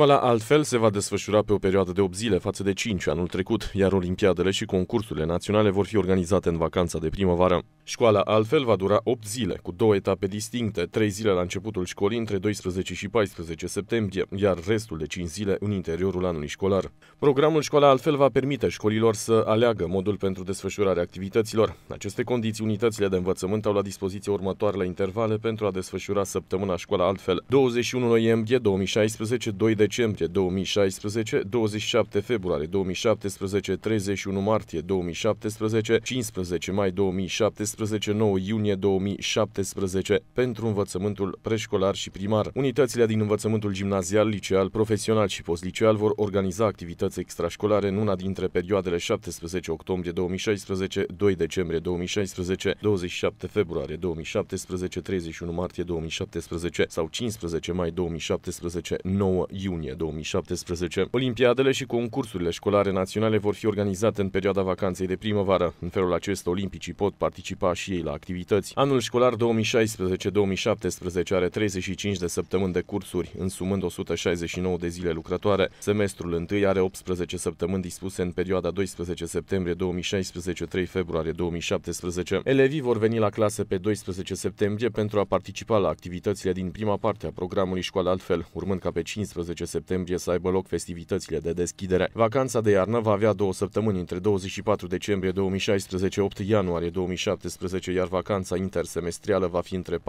Școala altfel se va desfășura pe o perioadă de 8 zile față de 5 anul trecut, iar olimpiadele și concursurile naționale vor fi organizate în vacanța de primăvară. Școala altfel va dura 8 zile, cu două etape distincte, 3 zile la începutul școlii între 12 și 14 septembrie, iar restul de 5 zile în interiorul anului școlar. Programul Școala altfel va permite școlilor să aleagă modul pentru desfășurarea activităților. Aceste condiții unitățile de învățământ au la dispoziție următoarele intervale pentru a desfășura săptămâna Școala altfel. 21 noiembrie 2016, 2 de decembrie 2016, 27 februarie 2017, 31 martie 2017, 15 mai 2017, 9 iunie 2017 pentru învățământul preșcolar și primar. Unitățile din învățământul gimnazial, liceal, profesional și postliceal vor organiza activități extrașcolare în una dintre perioadele 17 octombrie 2016, 2 decembrie 2016, 27 februarie 2017, 31 martie 2017 sau 15 mai 2017, 9 iunie iunie 2017. Olimpiadele și concursurile școlare naționale vor fi organizate în perioada vacanței de primăvară. În felul acesta, olimpicii pot participa și ei la activități. Anul școlar 2016-2017 are 35 de săptămâni de cursuri, însumând 169 de zile lucrătoare. Semestrul întâi are 18 săptămâni dispuse în perioada 12 septembrie 2016-3 februarie 2017. Elevii vor veni la clase pe 12 septembrie pentru a participa la activitățile din prima parte a programului școală altfel, urmând ca pe 15 15 septembrie să aibă loc festivitățile de deschidere. Vacanța de iarnă va avea două săptămâni între 24 decembrie 2016 8 ianuarie 2017, iar vacanța intersemestrială va fi între 4-12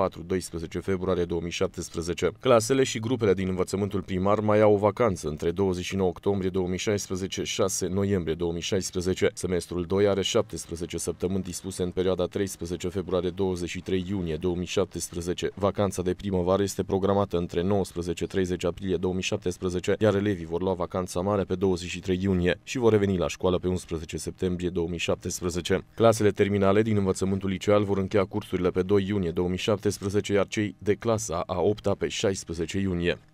februarie 2017. Clasele și grupele din învățământul primar mai au o vacanță între 29 octombrie 2016 6 noiembrie 2016. Semestrul 2 are 17 săptămâni dispuse în perioada 13 februarie 23 iunie 2017. Vacanța de primăvară este programată între 19-30 aprilie 2017 2017, iar elevii vor lua vacanța mare pe 23 iunie și vor reveni la școală pe 11 septembrie 2017. Clasele terminale din învățământul liceal vor încheia cursurile pe 2 iunie 2017, iar cei de clasa a 8-a pe 16 iunie.